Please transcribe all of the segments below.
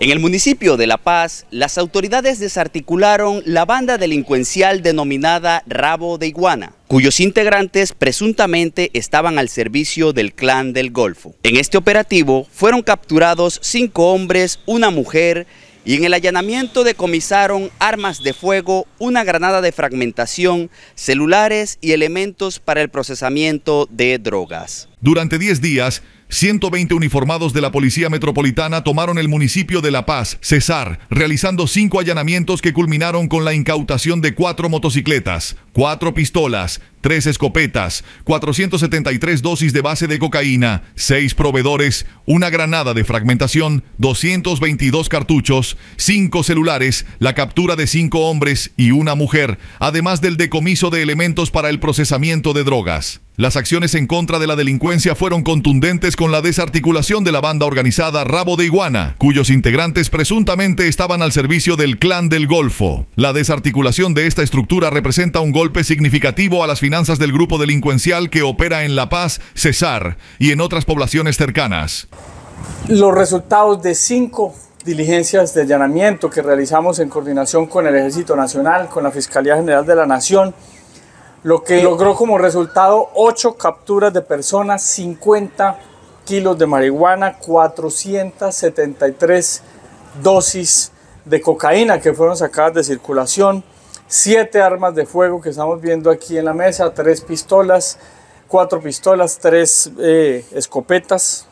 En el municipio de La Paz, las autoridades desarticularon la banda delincuencial denominada Rabo de Iguana, cuyos integrantes presuntamente estaban al servicio del clan del Golfo. En este operativo fueron capturados cinco hombres, una mujer y en el allanamiento decomisaron armas de fuego, una granada de fragmentación, celulares y elementos para el procesamiento de drogas. Durante 10 días, 120 uniformados de la Policía Metropolitana tomaron el municipio de La Paz, Cesar, realizando cinco allanamientos que culminaron con la incautación de cuatro motocicletas, cuatro pistolas, tres escopetas, 473 dosis de base de cocaína, seis proveedores, una granada de fragmentación, 222 cartuchos, cinco celulares, la captura de cinco hombres y una mujer, además del decomiso de elementos para el procesamiento de drogas. Las acciones en contra de la delincuencia fueron contundentes con la desarticulación de la banda organizada Rabo de Iguana, cuyos integrantes presuntamente estaban al servicio del Clan del Golfo. La desarticulación de esta estructura representa un golpe significativo a las finanzas del grupo delincuencial que opera en La Paz, Cesar y en otras poblaciones cercanas. Los resultados de cinco diligencias de allanamiento que realizamos en coordinación con el Ejército Nacional, con la Fiscalía General de la Nación, lo que logró como resultado 8 capturas de personas, 50 kilos de marihuana, 473 dosis de cocaína que fueron sacadas de circulación, 7 armas de fuego que estamos viendo aquí en la mesa, 3 pistolas, 4 pistolas, 3 eh, escopetas,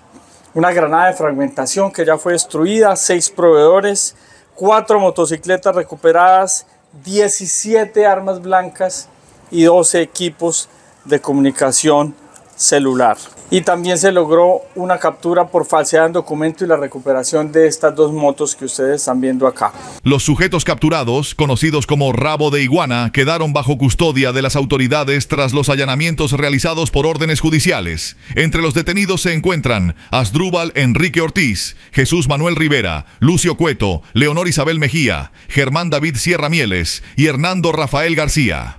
una granada de fragmentación que ya fue destruida, 6 proveedores, 4 motocicletas recuperadas, 17 armas blancas y 12 equipos de comunicación celular. Y también se logró una captura por falsedad en documento y la recuperación de estas dos motos que ustedes están viendo acá. Los sujetos capturados, conocidos como Rabo de Iguana, quedaron bajo custodia de las autoridades tras los allanamientos realizados por órdenes judiciales. Entre los detenidos se encuentran Asdrúbal Enrique Ortiz, Jesús Manuel Rivera, Lucio Cueto, Leonor Isabel Mejía, Germán David Sierra Mieles y Hernando Rafael García.